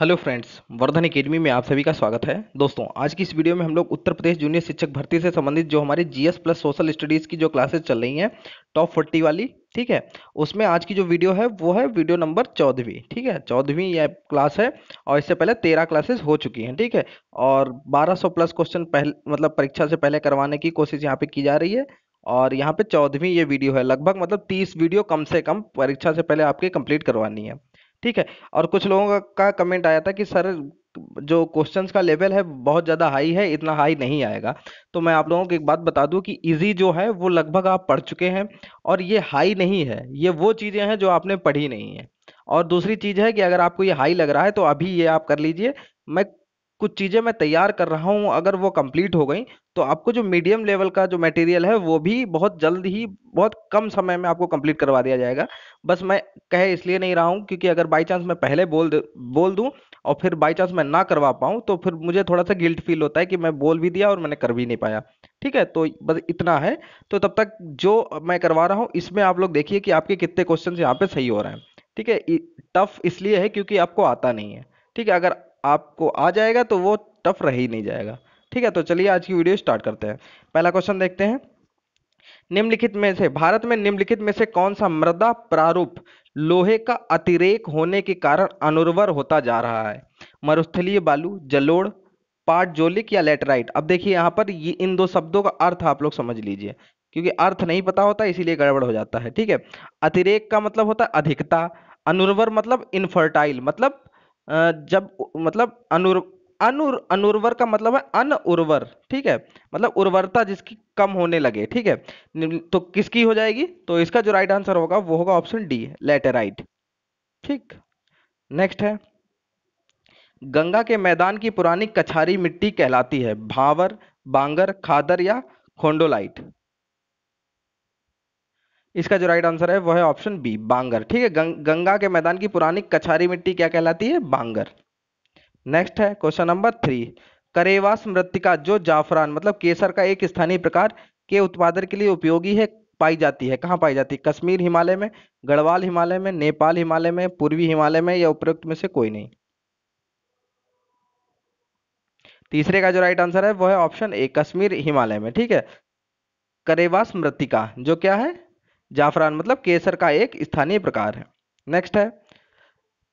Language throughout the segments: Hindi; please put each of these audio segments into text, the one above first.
हेलो फ्रेंड्स वर्धन एकेडमी में आप सभी का स्वागत है दोस्तों आज की इस वीडियो में हम लोग उत्तर प्रदेश जूनियर शिक्षक भर्ती से संबंधित जो हमारी जीएस प्लस सोशल स्टडीज़ की जो क्लासेस चल रही हैं टॉप फोर्टी वाली ठीक है उसमें आज की जो वीडियो है वो है वीडियो नंबर चौदहवीं ठीक है चौदहवीं यह क्लास है और इससे पहले तेरह क्लासेस हो चुकी हैं ठीक है और बारह प्लस क्वेश्चन पहले मतलब परीक्षा से पहले करवाने की कोशिश यहाँ पे की जा रही है और यहाँ पे चौदहवीं ये वीडियो है लगभग मतलब तीस वीडियो कम से कम परीक्षा से पहले आपके कंप्लीट करवानी है ठीक है और कुछ लोगों का कमेंट आया था कि सर जो क्वेश्चंस का लेवल है बहुत ज़्यादा हाई है इतना हाई नहीं आएगा तो मैं आप लोगों को एक बात बता दूं कि इजी जो है वो लगभग आप पढ़ चुके हैं और ये हाई नहीं है ये वो चीज़ें हैं जो आपने पढ़ी नहीं है और दूसरी चीज़ है कि अगर आपको ये हाई लग रहा है तो अभी ये आप कर लीजिए मैं कुछ चीज़ें मैं तैयार कर रहा हूँ अगर वो कंप्लीट हो गई तो आपको जो मीडियम लेवल का जो मटेरियल है वो भी बहुत जल्द ही बहुत कम समय में आपको कंप्लीट करवा दिया जाएगा बस मैं कहे इसलिए नहीं रहा हूँ क्योंकि अगर बाई चांस मैं पहले बोल बोल दूँ और फिर बाई चांस मैं ना करवा पाऊँ तो फिर मुझे थोड़ा सा गिल्ट फील होता है कि मैं बोल भी दिया और मैंने कर भी नहीं पाया ठीक है तो बस इतना है तो तब तक जो मैं करवा रहा हूँ इसमें आप लोग देखिए कि आपके कितने क्वेश्चन यहाँ पे सही हो रहे हैं ठीक है टफ इसलिए है क्योंकि आपको आता नहीं है ठीक है अगर आपको आ जाएगा तो वो टफ रह ही नहीं जाएगा ठीक है तो चलिए आज की वीडियो स्टार्ट करते हैं पहला क्वेश्चन देखते हैं निम्नलिखित में से भारत में निम्नलिखित में से कौन सा मृदा प्रारूप लोहे का अतिरेक होने के कारण अनुर्वर होता जा रहा है मरुस्थलीय बालू जलोड़ पार्टजोलिक या लेटराइट अब देखिए यहाँ पर ये इन दो शब्दों का अर्थ आप लोग समझ लीजिए क्योंकि अर्थ नहीं पता होता इसीलिए गड़बड़ हो जाता है ठीक है अतिरेक का मतलब होता है अधिकता अनुर्वर मतलब इनफर्टाइल मतलब जब मतलब अनुर अनुर अनुर्वर का मतलब है अन उर्वर ठीक है मतलब उर्वरता जिसकी कम होने लगे ठीक है तो किसकी हो जाएगी तो इसका जो राइट आंसर होगा वो होगा ऑप्शन डी लेटेराइट ठीक नेक्स्ट है गंगा के मैदान की पुरानी कछारी मिट्टी कहलाती है भावर बांगर खादर या खोंडोलाइट इसका जो राइट आंसर है वह है ऑप्शन बी बांगर ठीक है गं, गंगा के मैदान की पुरानी कछारी मिट्टी क्या कहलाती है बांगर नेक्स्ट है क्वेश्चन नंबर थ्री करेवा मृतिका जो जाफरान मतलब केसर का एक स्थानीय प्रकार के उत्पादन के लिए उपयोगी है पाई जाती है कहाँ पाई जाती है कश्मीर हिमालय में गढ़वाल हिमालय में नेपाल हिमालय में पूर्वी हिमालय में या उपयुक्त में से कोई नहीं तीसरे का जो राइट आंसर है वह है ऑप्शन ए कश्मीर हिमालय में ठीक है करेवा मृतिका जो क्या है जाफरान मतलब केसर का एक स्थानीय प्रकार है नेक्स्ट है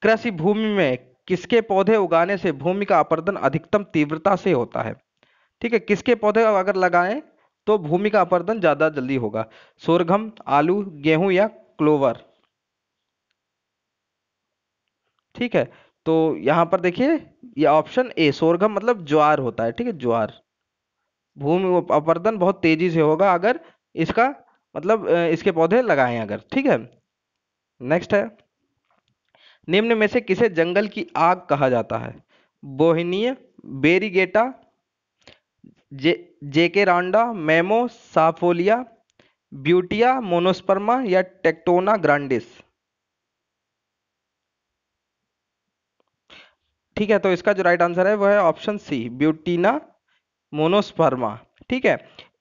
कृषि भूमि में किसके पौधे उगाने से भूमि का अपर्दन अधिकतम तीव्रता से होता है ठीक है किसके पौधे अगर लगाएं तो भूमि का अपर्दन ज्यादा जल्दी होगा सोरघम आलू गेहूं या क्लोवर ठीक है तो यहां पर देखिए ये ऑप्शन ए सोरघम मतलब ज्वार होता है ठीक है ज्वार भूमि अपर्दन बहुत तेजी से होगा अगर इसका मतलब इसके पौधे लगाएं अगर ठीक है नेक्स्ट है निम्न में से किसे जंगल की आग कहा जाता है बोहिनी बेरीगेटा जे जेके रांडा मेमो साफोलिया ब्यूटिया मोनोस्पर्मा या टेक्टोना ग्रांडिस ठीक है तो इसका जो राइट आंसर है वह है ऑप्शन सी ब्यूटीना मोनोस्पर्मा ठीक है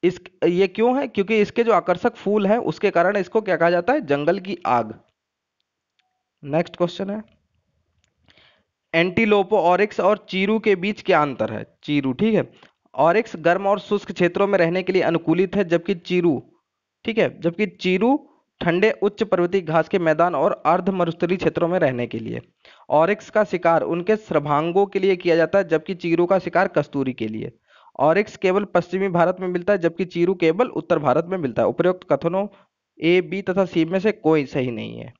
इस ये क्यों है क्योंकि इसके जो आकर्षक फूल हैं उसके कारण इसको क्या कहा जाता है जंगल की आग नेक्स्ट क्वेश्चन है एंटीलोपो ऑरिक्स और चीरू के बीच क्या अंतर है चीरू ठीक है ऑरिक्स गर्म और शुष्क क्षेत्रों में रहने के लिए अनुकूलित है जबकि चीरू ठीक है जबकि चीरू ठंडे उच्च पर्वतीय घास के मैदान और अर्ध मरुस्थली क्षेत्रों में रहने के लिए ऑरिक्स का शिकार उनके स्रभांगों के लिए किया जाता है जबकि चीरू का शिकार कस्तूरी के लिए ऑरिक्स केवल पश्चिमी भारत में मिलता है जबकि चीरू केवल उत्तर भारत में मिलता है उपयुक्त कथनों ए बी तथा सी में से कोई सही नहीं है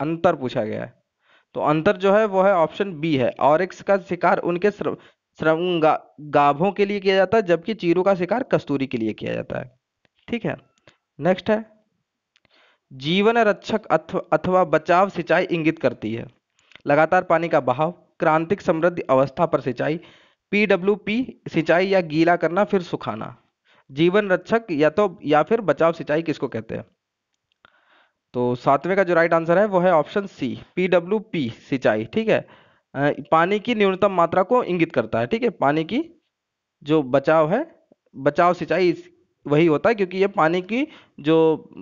अंतर पूछा गया है तो अंतर जो है वो है ऑप्शन बी है ऑरिक्स का शिकार उनके गाभों के लिए किया जाता है जबकि चीरू का शिकार कस्तूरी के लिए किया जाता है ठीक है नेक्स्ट है जीवन रक्षक अथवा बचाव सिंचाई इंगित करती है लगातार पानी का बहाव क्रांतिक समृद्ध अवस्था पर सिंचाई पीडब्ल्यू पी सिंचाई या गीला करना फिर सुखाना जीवन रक्षक या तो या फिर बचाव सिंचाई किसको कहते हैं तो सातवें का जो राइट आंसर है वो है ऑप्शन सी पी सिंचाई ठीक है पानी की न्यूनतम मात्रा को इंगित करता है ठीक है पानी की जो बचाव है बचाव सिंचाई वही होता है क्योंकि ये पानी की जो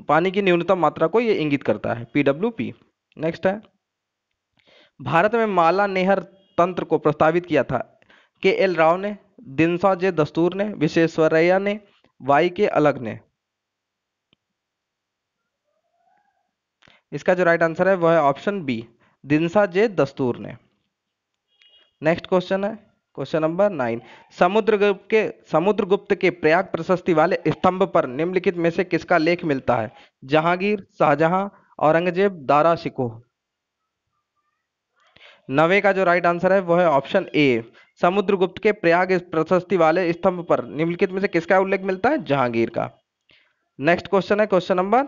पानी की न्यूनतम मात्रा को ये इंगित करता है पीडब्ल्यू पी नेक्स्ट है भारत में माला नेहर तंत्र को प्रस्तावित किया था के एल राव ने दिनसा जे दस्तूर ने विशेश्वरैया ने वाई के अलग ने इसका जो राइट आंसर है वह है ऑप्शन बी दिनसा जे दस्तूर ने नेक्स्ट क्वेश्चन है क्वेश्चन नंबर नाइन समुद्रगुप्त के समुद्रगुप्त के प्रयाग प्रशस्ति वाले स्तंभ पर निम्नलिखित में से किसका लेख मिलता है जहांगीर शाहजहां औरंगजेब दारा शिकोह नवे का जो राइट आंसर है वह है ऑप्शन ए समुद्रगुप्त के प्रयाग प्रशस्ति वाले स्तंभ पर निम्नलिखित में से किसका उल्लेख मिलता है जहांगीर का नेक्स्ट क्वेश्चन है क्वेश्चन नंबर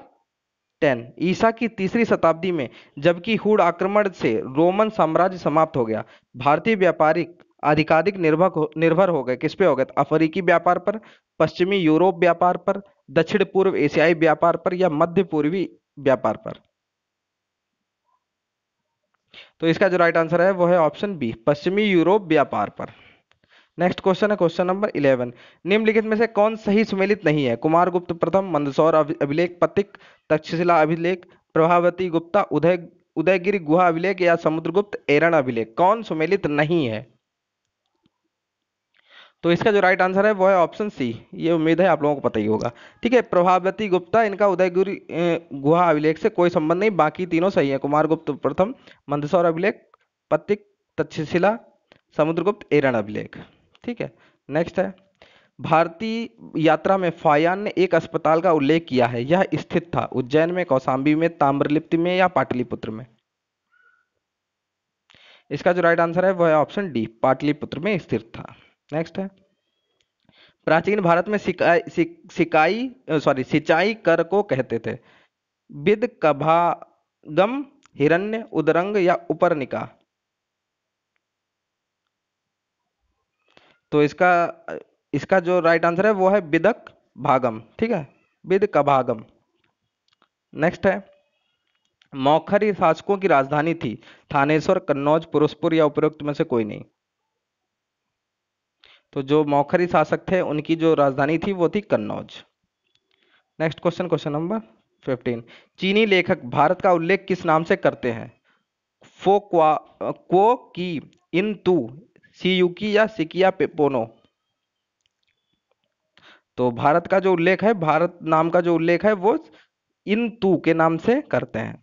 टेन ईसा की तीसरी शताब्दी में जबकि हुड आक्रमण से रोमन साम्राज्य समाप्त हो गया भारतीय व्यापारिक अधिकाधिक निर्भर निर्भर हो गए किस पे हो गए अफ्रीकी व्यापार पर पश्चिमी यूरोप व्यापार पर दक्षिण पूर्व एशियाई व्यापार पर या मध्य पूर्वी व्यापार पर तो इसका जो राइट आंसर है वो है ऑप्शन बी पश्चिमी यूरोप व्यापार पर नेक्स्ट क्वेश्चन है क्वेश्चन नंबर इलेवन निम्नलिखित में से कौन सही सुमेलित नहीं है कुमार गुप्त प्रथम मंदसौर अभिलेख पतिक तक्षशिला अभिलेख प्रभावती गुप्ता उदय उदयगिरी गुहा अभिलेख या समुद्रगुप्त एरण अभिलेख कौन सुमेलित नहीं है तो इसका जो राइट आंसर है वो है ऑप्शन सी ये उम्मीद है आप लोगों को पता ही होगा ठीक है प्रभावती गुप्ता इनका उदयगिरी गुहा अभिलेख से कोई संबंध नहीं बाकी तीनों सही है कुमार गुप्त प्रथम मंदसौर अभिलेख पतिक तक्षशिला समुद्रगुप्त एरण अभिलेख ठीक है नेक्स्ट है भारतीय यात्रा में फायान ने एक अस्पताल का उल्लेख किया है यह स्थित था उज्जैन में कौशाम्बी में ताम्रलिप्ति में या पाटलिपुत्र में इसका जो राइट आंसर है वह है ऑप्शन डी पाटलिपुत्र में स्थित था नेक्स्ट है प्राचीन भारत में सिकाई सॉरी सिंचाई कर को कहते थे विद कभागम हिरण्य उदरंग या उपरनिका तो इसका इसका जो राइट आंसर है वो है विदक भागम ठीक है विद कभागम नेक्स्ट है मौखरी शासकों की राजधानी थी थानेश्वर कन्नौज पुरुषपुर या उपरोक्त में से कोई नहीं तो जो मौखरी शासक थे उनकी जो राजधानी थी वो थी Kannauj next question question number fifteen चीनी लेखक भारत का उल्लेख किस नाम से करते हैं फो क्वा को की इन तू सीयुकी या सिकिया पेपोनो तो भारत का जो उल्लेख है भारत नाम का जो उल्लेख है वो इन तू के नाम से करते हैं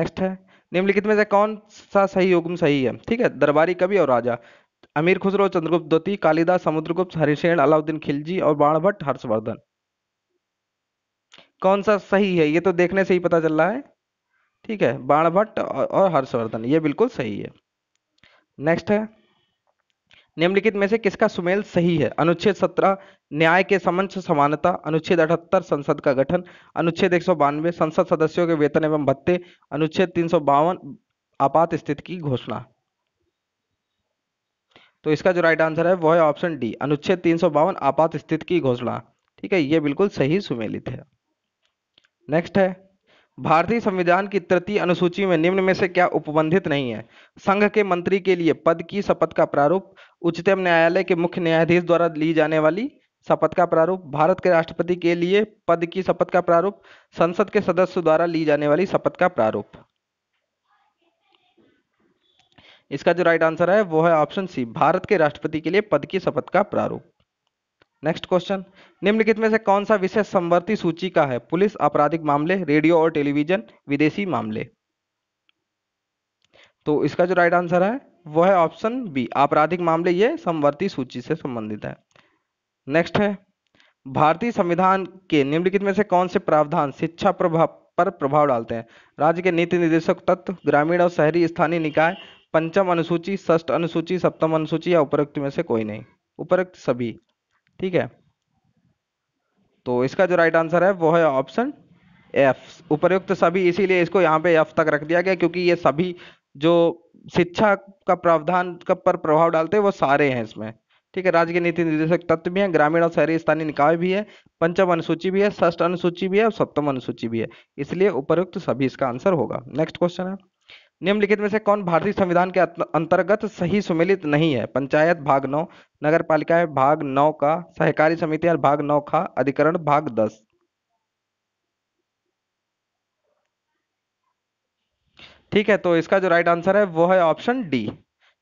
नेक्स्ट है निम्नलिखित में से कौन सा सही हुक्म सही है ठीक है दरबारी कवि और राजा अमीर खुसरो चंद्रगुप्त द्वती कालिदास समुद्रगुप्त हरिशेण अलाउद्दीन खिलजी और बाण भट्ट हर्षवर्धन कौन सा सही है ये तो देखने से ही पता चल रहा है ठीक है बाण भट्ट और हर्षवर्धन ये बिल्कुल सही है नेक्स्ट है निम्नलिखित में से किसका सुमेल सही है अनुच्छेद 17 न्याय के समंच समानता अनुच्छेद 78 संसद का गठन अनुच्छेद एक संसद सदस्यों के वेतन एवं भत्ते अनुच्छेद तीन आपात स्थिति की घोषणा तो इसका जो राइट आंसर है वो है ऑप्शन डी अनुच्छेद तीन आपात स्थिति की घोषणा ठीक है ये बिल्कुल सही सुमेलित है नेक्स्ट है भारतीय संविधान की तृतीय अनुसूची में निम्न में से क्या उपबंधित नहीं है संघ के मंत्री के लिए पद की शपथ का प्रारूप उच्चतम न्यायालय के मुख्य न्यायाधीश द्वारा ली जाने वाली शपथ का प्रारूप भारत के राष्ट्रपति के लिए पद की शपथ का प्रारूप संसद के सदस्य द्वारा ली जाने वाली शपथ का प्रारूप इसका जो राइट आंसर है वो है ऑप्शन सी भारत के राष्ट्रपति के लिए पद की शपथ का प्रारूप नेक्स्ट क्वेश्चन निम्नलिखित में से कौन सा विषय संवर्ती सूची का है पुलिस आपराधिक मामले रेडियो और टेलीविजन विदेशी मामले तो इसका जो राइट आंसर है वो है ऑप्शन बी आपराधिक मामले ये समवर्ती सूची से संबंधित है नेक्स्ट है भारतीय संविधान के निम्नलिखित में से कौन से प्रावधान शिक्षा प्रभाव पर प्रभाव डालते हैं राज्य के नीति निर्देशक तत्व ग्रामीण और शहरी स्थानीय निकाय पंचम अनुसूची षष्ठ अनुसूची सप्तम अनुसूची या उपरोक्त में से कोई नहीं उपरोक्त सभी ठीक है तो इसका जो राइट आंसर है वो है ऑप्शन एफ उपयुक्त सभी इसीलिए इसको यहाँ पे एफ तक रख दिया गया क्योंकि ये सभी जो शिक्षा का प्रावधान का पर प्रभाव डालते हैं वो सारे हैं इसमें ठीक है राज्य के नीति निर्देशक तत्व भी हैं ग्रामीण और शहरी स्थानीय निकाय भी है पंचम अनुसूची भी है षष्ठ अनुसूची भी है और सप्तम अनुसूची भी है इसलिए उपयुक्त सभी इसका आंसर होगा नेक्स्ट क्वेश्चन है निम्नलिखित में से कौन भारतीय संविधान के अंतर्गत सही सुमिलित नहीं है पंचायत भाग नौ नगर पालिका भाग नौ का सहकारी समिति और भाग नौ का अधिकरण भाग दस ठीक है तो इसका जो राइट आंसर है वो है ऑप्शन डी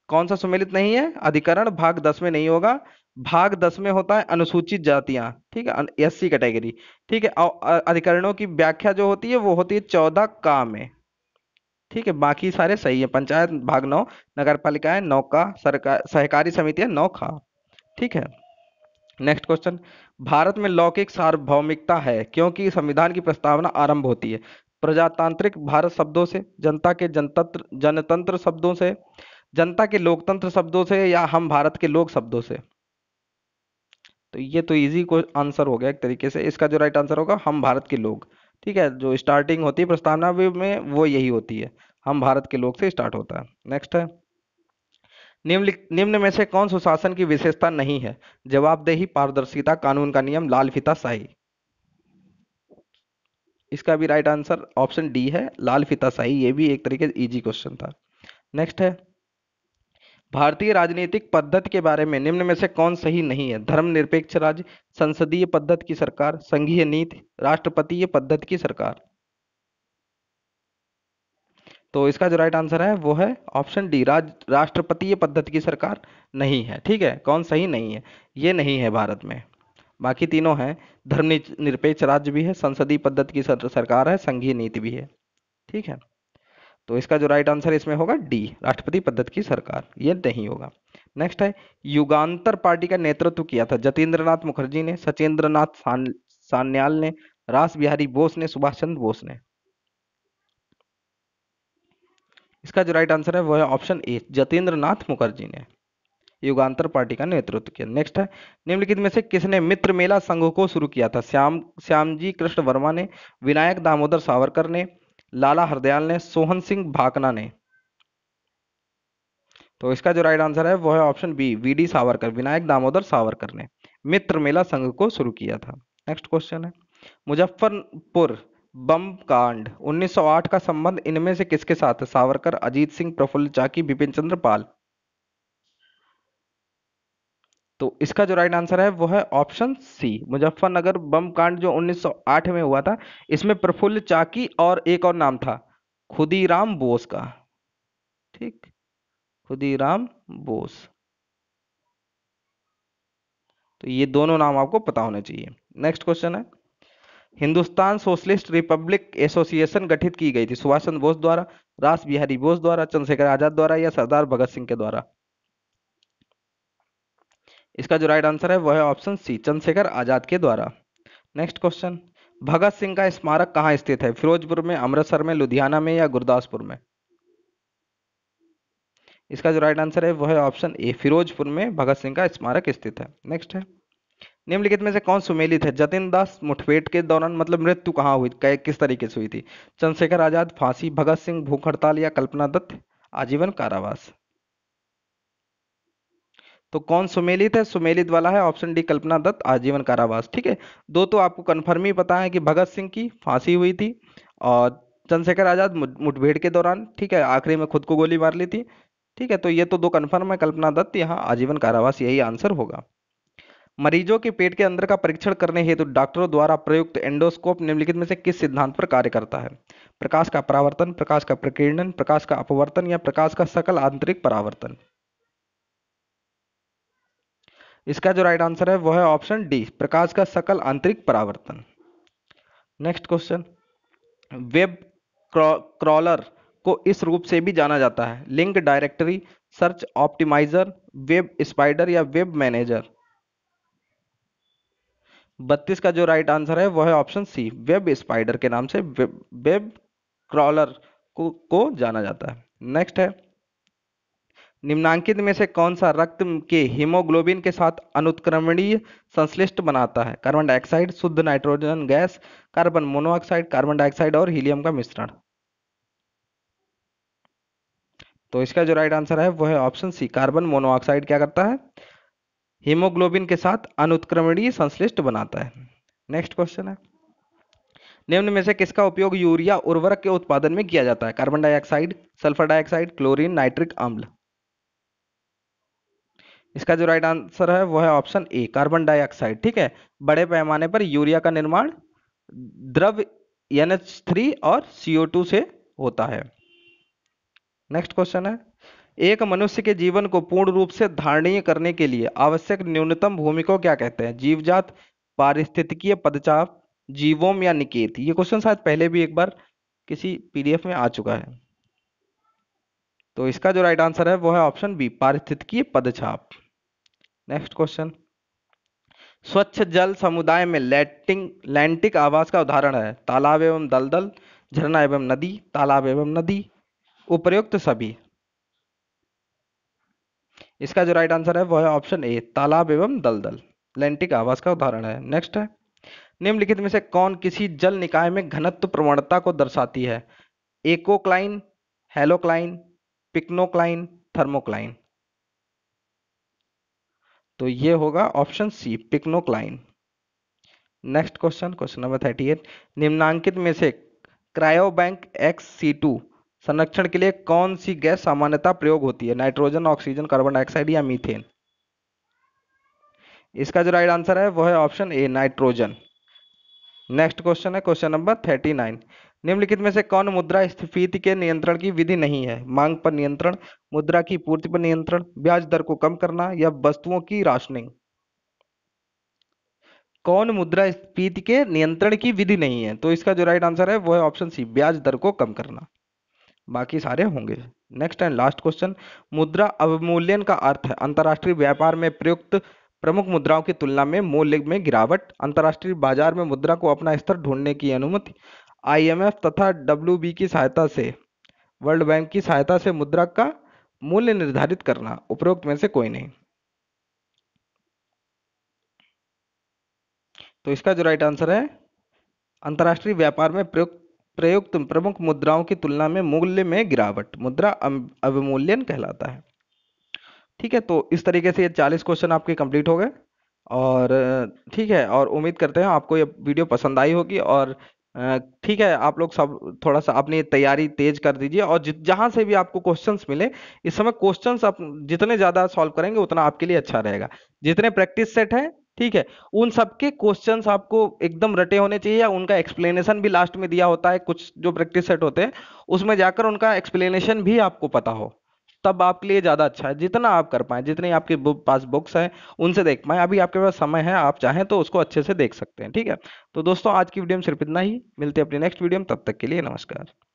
कौन सा सुमिलित नहीं है अधिकरण भाग दस में नहीं होगा भाग दस में होता है अनुसूचित जातियां ठीक है एस सी कैटेगरी ठीक है अधिकरणों की व्याख्या जो होती है वो होती है चौदह का में ठीक है बाकी सारे सही है पंचायत भाग नौ नगर पालिका है नौ का सरकार सहकारी समिति है नौ का ठीक है नेक्स्ट क्वेश्चन भारत में लौकिक सार्वभौमिकता है क्योंकि संविधान की प्रस्तावना आरंभ होती है प्रजातांत्रिक भारत शब्दों से जनता के जनतंत्र जनतंत्र शब्दों से जनता के लोकतंत्र शब्दों से या हम भारत के लोक शब्दों से तो ये तो इजी को आंसर हो गया एक तरीके से इसका जो राइट आंसर होगा हम भारत के लोग ठीक है जो स्टार्टिंग होती है प्रस्तावना में वो यही होती है हम भारत के लोग से स्टार्ट होता है नेक्स्ट है निम्न निम्न में से कौन सुशासन की विशेषता नहीं है जवाबदेही पारदर्शिता कानून का नियम लाल फिता शाही इसका भी राइट आंसर ऑप्शन डी है लाल फिता शाही ये भी एक तरीके से इजी क्वेश्चन था नेक्स्ट है भारतीय राजनीतिक पद्धति के बारे में निम्न में से कौन सही नहीं है धर्मनिरपेक्ष राज्य संसदीय पद्धति की सरकार संघीय नीति राष्ट्रपतीय पद्धति की सरकार तो इसका जो राइट आंसर है वो है ऑप्शन डी राज राष्ट्रपतीय पद्धति की सरकार नहीं है ठीक है कौन सही नहीं है ये नहीं है भारत में बाकी तीनों हैं धर्म निरपेक्ष राज्य भी है संसदीय पद्धति की सरकार है संघीय नीति भी है ठीक है तो इसका जो राइट आंसर इसमें होगा डी राष्ट्रपति पद्धति की सरकार ये नहीं होगा नेक्स्ट है युगांतर पार्टी का नेतृत्व किया था जतेंद्रनाथ मुखर्जी ने सचेंद्र नाथ सान्याल ने रास बिहारी बोस ने सुभाष चंद्र बोस ने इसका जो राइट आंसर है वह है ऑप्शन ए जतेंद्र मुखर्जी ने युगांतर पार्टी का नेतृत्व किया नेक्स्ट है निम्नलिखित में से किसने मित्र मेला संघ को शुरू किया था श्याम श्यामजी कृष्ण वर्मा ने विनायक दामोदर सावरकर ने लाला हरदयाल ने सोहन सिंह भाकना ने तो इसका जो राइट आंसर है वो है option B V D Savarkar Vinayak Damodar Savarkar ने मित्र मेला संघ को शुरू किया था नेक्स्ट क्वेश्चन है मुजफ्फरपुर बम कांड 1908 का संबंध इनमें से किसके साथ सावरकर अजीत सिंह प्रफुल्ल चाकी बिपिन चंद्र पाल तो इसका जो राइट आंसर है वो है ऑप्शन सी मुजफ्फरनगर बम कांड जो 1908 में हुआ था इसमें प्रफुल्ल चाकी और एक और नाम था खुदीराम बोस का ठीक खुदीराम बोस तो ये दोनों नाम आपको पता होने चाहिए नेक्स्ट क्वेश्चन है हिंदुस्तान सोशलिस्ट रिपब्लिक एसोसिएशन गठित की गई थी सुभाष चंद्र बोस द्वारा रास बिहारी बोस द्वारा चंद्रशेखर आजाद द्वारा या सरदार भगत सिंह के द्वारा इसका जो राइट आंसर है वह है ऑप्शन सी चंद्रशेखर आजाद के द्वारा नेक्स्ट क्वेश्चन भगत सिंह का स्मारक कहाँ स्थित है फिरोजपुर में अमृतसर में लुधियाना में या गुरदासपुर में इसका जो राइट आंसर है वह है ऑप्शन ए फिरोजपुर में भगत सिंह का स्मारक स्थित है नेक्स्ट है निम्नलिखित में से कौन सुमेलित है जतिन दास मुठभेड़ के दौरान मतलब मृत्यु कहाँ हुई कै किस तरीके से हुई थी चंद्रशेखर आजाद फांसी भगत सिंह भूख हड़ताल या कल्पना दत्त आजीवन कारावास तो कौन सुमेलित है सुमेलित वाला है ऑप्शन डी कल्पना दत्त आजीवन कारावास ठीक है दो तो आपको कन्फर्म ही पता है कि भगत सिंह की फांसी हुई थी और चंद्रशेखर आजाद मुठभेड़ के दौरान ठीक है आखिरी में खुद को गोली मार ली थी ठीक है तो ये तो दो कन्फर्म है कल्पना दत्त यहाँ आजीवन कारावास यही आंसर होगा मरीजों के पेट के अंदर का परीक्षण करने हेतु तो डॉक्टरों द्वारा प्रयुक्त एंडोस्कोप निम्नलिखित में से किस सिद्धांत पर कार्य करता है प्रकाश का परावर्तन प्रकाश का प्रकीर्णन प्रकाश का अपवर्तन या प्रकाश का सकल आंतरिक परावर्तन इसका जो राइट आंसर है वह है ऑप्शन डी प्रकाश का सकल आंतरिक परावर्तन नेक्स्ट क्वेश्चन वेब क्रॉलर को इस रूप से भी जाना जाता है link directory search optimizer web spider या वेब मैनेजर बत्तीस का जो राइट आंसर है वह है ऑप्शन सी वेब स्पाइडर के नाम से वेब क्रॉलर को, को जाना जाता है नेक्स्ट है निम्नांकित में से कौन सा रक्त के हीमोग्लोबिन के साथ अनुत्क्रमणीय संश्लिष्ट बनाता है कार्बन डाइऑक्साइड शुद्ध nitrogen gas carbon monoxide carbon dioxide और हीलियम का मिश्रण तो इसका जो राइट आंसर है वो है ऑप्शन सी कार्बन मोनोऑक्साइड क्या करता है हीमोग्लोबिन के साथ अनुत्क्रमणीय संश्लिष्ट बनाता है नेक्स्ट क्वेश्चन है निम्न में से किसका उपयोग यूरिया उर्वरक के उत्पादन में किया जाता है carbon dioxide sulphur dioxide chlorine nitric अम्ल इसका जो राइट आंसर है वो है ऑप्शन ए कार्बन डाइऑक्साइड ठीक है बड़े पैमाने पर यूरिया का निर्माण द्रव एन थ्री और सीओ से होता है नेक्स्ट क्वेश्चन है एक मनुष्य के जीवन को पूर्ण रूप से धारणीय करने के लिए आवश्यक न्यूनतम भूमि को क्या कहते हैं जीवजात पारिस्थितिकीय पदचाप जीवोम या निकेत ये क्वेश्चन शायद पहले भी एक बार किसी पीडीएफ में आ चुका है तो इसका जो राइट आंसर है वो है ऑप्शन बी पारिस्थितिकीय पदछाप नेक्स्ट क्वेश्चन स्वच्छ जल समुदाय में लैटिंग लैंटिक आवास का उदाहरण है तालाब एवं दलदल झरना एवं नदी तालाब एवं नदी उपयुक्त सभी इसका जो राइट आंसर है वह है ऑप्शन ए तालाब एवं दलदल लैंटिक आवास का उदाहरण है नेक्स्ट है निम्नलिखित में से कौन किसी जल निकाय में घनत्व प्रवणता को दर्शाती है एकोक्लाइन हेलोक्लाइन पिक्नोक्लाइन थर्मोक्लाइन तो ये होगा option C cline next question question number thirty eight निम्नांकित में से क्रायोबैंक एक्स सी टू संरक्षण के लिए कौन सी गैस सामान्यता प्रयोग होती है नाइट्रोजन ऑक्सीजन कार्बन डाइऑक्साइड या मीथेन इसका जो राइट आंसर है वह है option A nitrogen next question है क्वेश्चन नंबर थर्टी नाइन निम्नलिखित में से कौन मुद्रा स्थिति के नियंत्रण की विधि नहीं है मांग पर नियंत्रण मुद्रा की पूर्ति पर नियंत्रण ब्याज दर को कम करना या वस्तुओं की राशनिंग कौन मुद्रा स्फीति के नियंत्रण की विधि नहीं है तो इसका जो राइट आंसर है वो है ऑप्शन सी ब्याज दर को कम करना बाकी सारे होंगे नेक्स्ट एंड लास्ट क्वेश्चन मुद्रा अवमूल्यन का अर्थ है अंतर्राष्ट्रीय व्यापार में प्रयुक्त प्रमुख मुद्राओं की तुलना में मूल्य में गिरावट अंतर्राष्ट्रीय बाजार में मुद्रा को अपना स्तर ढूंढने की अनुमति आईएमएफ तथा डब्ल्यू की सहायता से वर्ल्ड बैंक की सहायता से मुद्रा का मूल्य निर्धारित करना उपरोक्त में से कोई नहीं तो इसका जो राइट आंसर है अंतर्राष्ट्रीय व्यापार में प्रयुक्त प्रयुक्त प्रमुख मुद्राओं की तुलना में मूल्य में गिरावट मुद्रा अवमूल्यन कहलाता है ठीक है तो इस तरीके से ये चालीस क्वेश्चन आपके कंप्लीट हो गए और ठीक है और उम्मीद करते हैं आपको ये वीडियो पसंद आई होगी और ठीक है आप लोग सब थोड़ा सा अपनी तैयारी तेज कर दीजिए और जहां से भी आपको क्वेश्चंस मिले इस समय क्वेश्चंस आप जितने ज्यादा सॉल्व करेंगे उतना आपके लिए अच्छा रहेगा जितने प्रैक्टिस सेट है ठीक है उन सबके क्वेश्चन आपको एकदम रटे होने चाहिए या उनका एक्सप्लेनेशन भी लास्ट में दिया होता है कुछ जो प्रैक्टिस सेट होते हैं उसमें जाकर उनका एक्सप्लेनेशन भी आपको पता हो तब आपके लिए ज़्यादा अच्छा है जितना आप कर पाएँ जितनी आपके पास बुक्स हैं उनसे देख पाएँ अभी आपके पास समय है आप चाहें तो उसको अच्छे से देख सकते हैं ठीक है तो दोस्तों आज की वीडियो में सिर्फ इतना ही मिलते हैं अपने नेक्स्ट वीडियो में तब तक के लिए नमस्कार